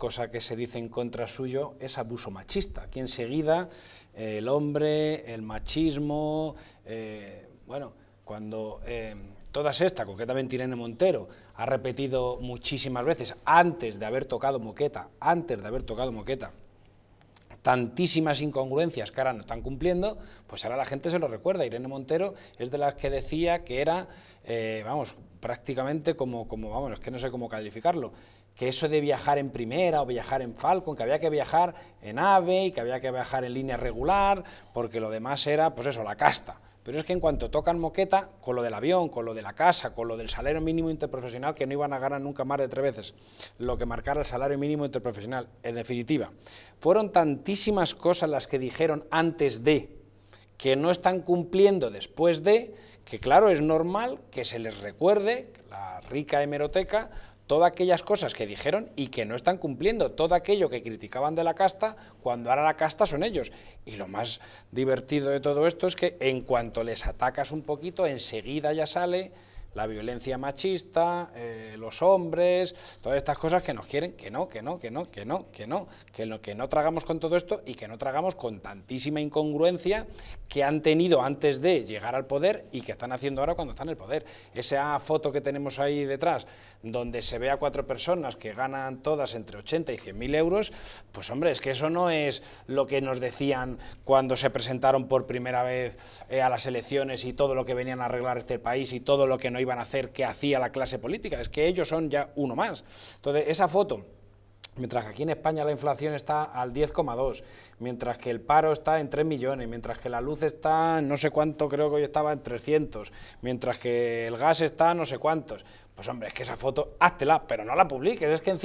cosa que se dice en contra suyo, es abuso machista. Aquí enseguida eh, el hombre, el machismo, eh, bueno, cuando eh, todas estas, concretamente Irene Montero, ha repetido muchísimas veces, antes de haber tocado moqueta, antes de haber tocado moqueta, tantísimas incongruencias que ahora no están cumpliendo, pues ahora la gente se lo recuerda. Irene Montero es de las que decía que era, eh, vamos, prácticamente como, como, vamos, es que no sé cómo calificarlo, que eso de viajar en primera o viajar en Falcon, que había que viajar en AVE y que había que viajar en línea regular, porque lo demás era, pues eso, la casta. Pero es que en cuanto tocan moqueta, con lo del avión, con lo de la casa, con lo del salario mínimo interprofesional, que no iban a ganar nunca más de tres veces lo que marcara el salario mínimo interprofesional, en definitiva, fueron tantísimas cosas las que dijeron antes de, que no están cumpliendo después de, que claro, es normal que se les recuerde, la rica hemeroteca, todas aquellas cosas que dijeron y que no están cumpliendo, todo aquello que criticaban de la casta, cuando ahora la casta son ellos. Y lo más divertido de todo esto es que en cuanto les atacas un poquito, enseguida ya sale la violencia machista, eh, los hombres, todas estas cosas que nos quieren, que no, que no, que no, que no, que no, que no, que no tragamos con todo esto y que no tragamos con tantísima incongruencia que han tenido antes de llegar al poder y que están haciendo ahora cuando están en el poder. Esa foto que tenemos ahí detrás, donde se ve a cuatro personas que ganan todas entre 80 y 100 mil euros, pues hombre, es que eso no es lo que nos decían cuando se presentaron por primera vez eh, a las elecciones y todo lo que venían a arreglar este país y todo lo que no iban a hacer que hacía la clase política, es que ellos son ya uno más. Entonces, esa foto mientras que aquí en España la inflación está al 10,2, mientras que el paro está en 3 millones, mientras que la luz está no sé cuánto, creo que yo estaba en 300, mientras que el gas está no sé cuántos. Pues hombre, es que esa foto, háztela, pero no la publiques, es que encima